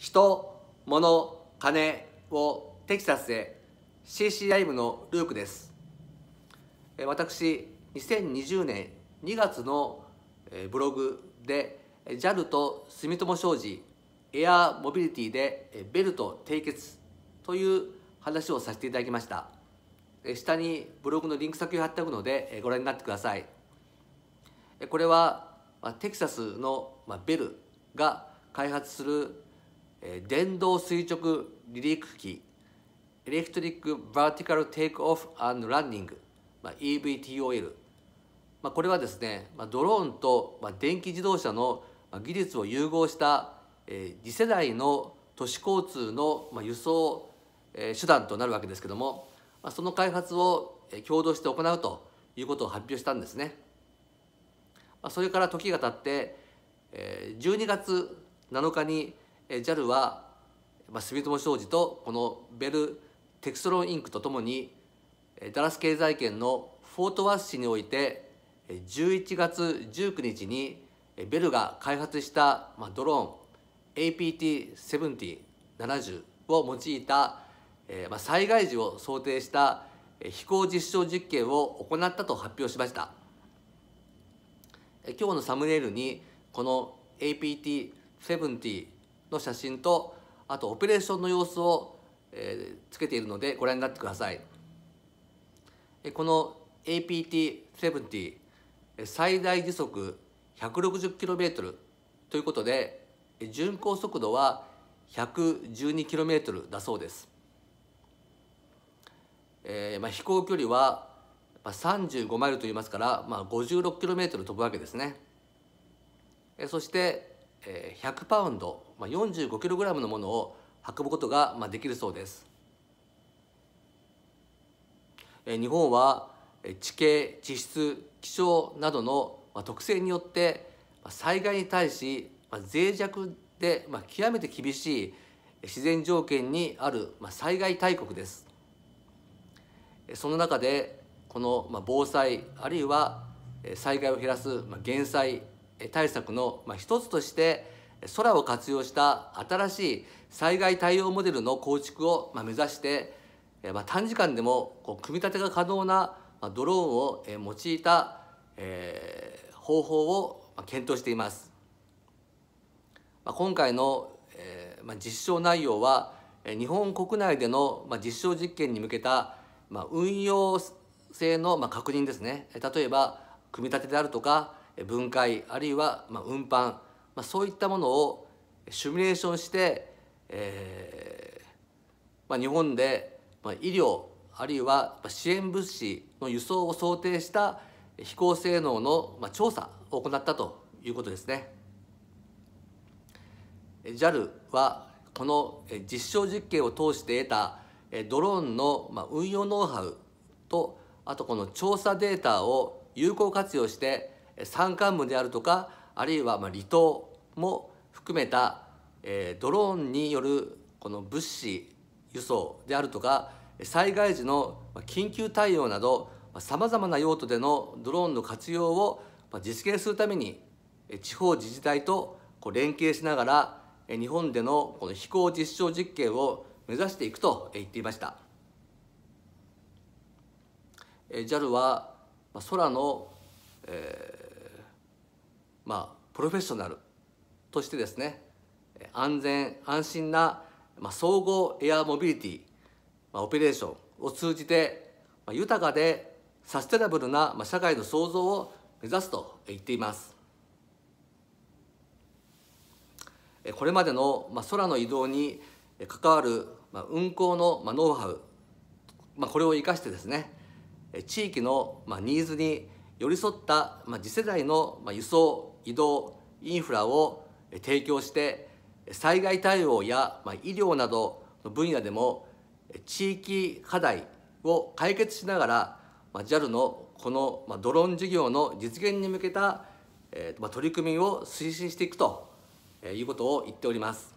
人、物、金をテキサスで CC ライブのルークです。私、2020年2月のブログで JAL と住友商事エアーモビリティでベルト締結という話をさせていただきました下にブログのリンク先を貼っておくのでご覧になってくださいこれはテキサスのベルが開発するえ電動垂直離陸機エレクトリック・バーティカル・テイク・オフ・アンド・ランニング、まあ、EVTOL、まあ、これはですね、まあ、ドローンと、まあ、電気自動車の技術を融合した、え次世代の都市交通の、まあ、輸送、え手段となるわけですけども、まあ、その開発を共同して行うということを発表したんですね、まあ、それから時が経って、え12月7日に JAL は、まあ、住友商事とこのベル・テクストロンインクとともにダラス経済圏のフォートワース市において11月19日にベルが開発したドローン APT-7070 を用いた災害時を想定した飛行実証実験を行ったと発表しました今日のサムネイルにこの APT-70 の写真とあとオペレーションの様子を、えつけているのでご覧になってくださいこの APT70 最大時速 160km ということで巡航速度は 112km だそうです、えーまあ、飛行距離は35マイルといいますから、まあ、56km 飛ぶわけですねそして100パウンドまあ、45キログラムのものを運ぶことができるそうです日本は地形地質気象などの特性によって災害に対し脆弱で極めて厳しい自然条件にある災害大国ですその中でこの防災あるいは災害を減らす減災対策の一つとして空を活用した新しい災害対応モデルの構築を目指して短時間でも組み立てが可能なドローンを用いた方法を検討しています今回の実証内容は日本国内での実証実験に向けた運用性の確認ですね例えば組み立てであるとか分解あるいはまあ運搬、まあ、そういったものをシミュレーションして、えーまあ、日本で医療あるいは支援物資の輸送を想定した飛行性能の調査を行ったということですね。JAL はこの実証実験を通して得たドローンの運用ノウハウとあとこの調査データを有効活用して山間部であるとかあるいはま離島も含めた、えドローンによるこの物資輸送であるとか災害時の緊急対応などさまざまな用途でのドローンの活用を実現するために地方自治体と連携しながら日本でのこの飛行実証実験を目指していくと言っていました JAL は空のえー、まあプロフェッショナルとしてですね安全安心な、まあ、総合エアモビリティ、まあ、オペレーションを通じて、まあ、豊かでサステナブルな、まあ、社会の創造を目指すと言っていますこれまでの、まあ、空の移動に関わる、まあ、運航の、まあ、ノウハウ、まあ、これを生かしてですね地域の、まあ、ニーズに寄り添った、まあ、次世代の輸送移動インフラを提供して災害対応や、まあ、医療などの分野でも地域課題を解決しながら、まあ、JAL のこの、まあ、ドローン事業の実現に向けた、えーまあ、取り組みを推進していくということを言っております。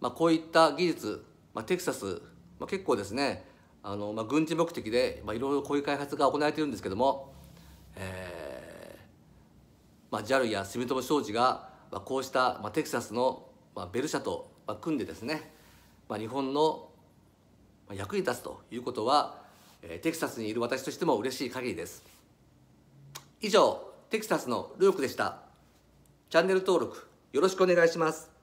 まあ、こういった技術、まあ、テキサス、まあ、結構ですねあの、まあ、軍事目的で、まあ、いろいろこういう開発が行われているんですけども、えーまあ、JAL や住友商事が、まあ、こうした、まあ、テキサスの、まあ、ベル社と、まあ、組んでですね、まあ、日本の役に立つということは、えー、テキサスにいる私としても嬉しい限りです以上テキサスのルークでしたチャンネル登録よろしくお願いします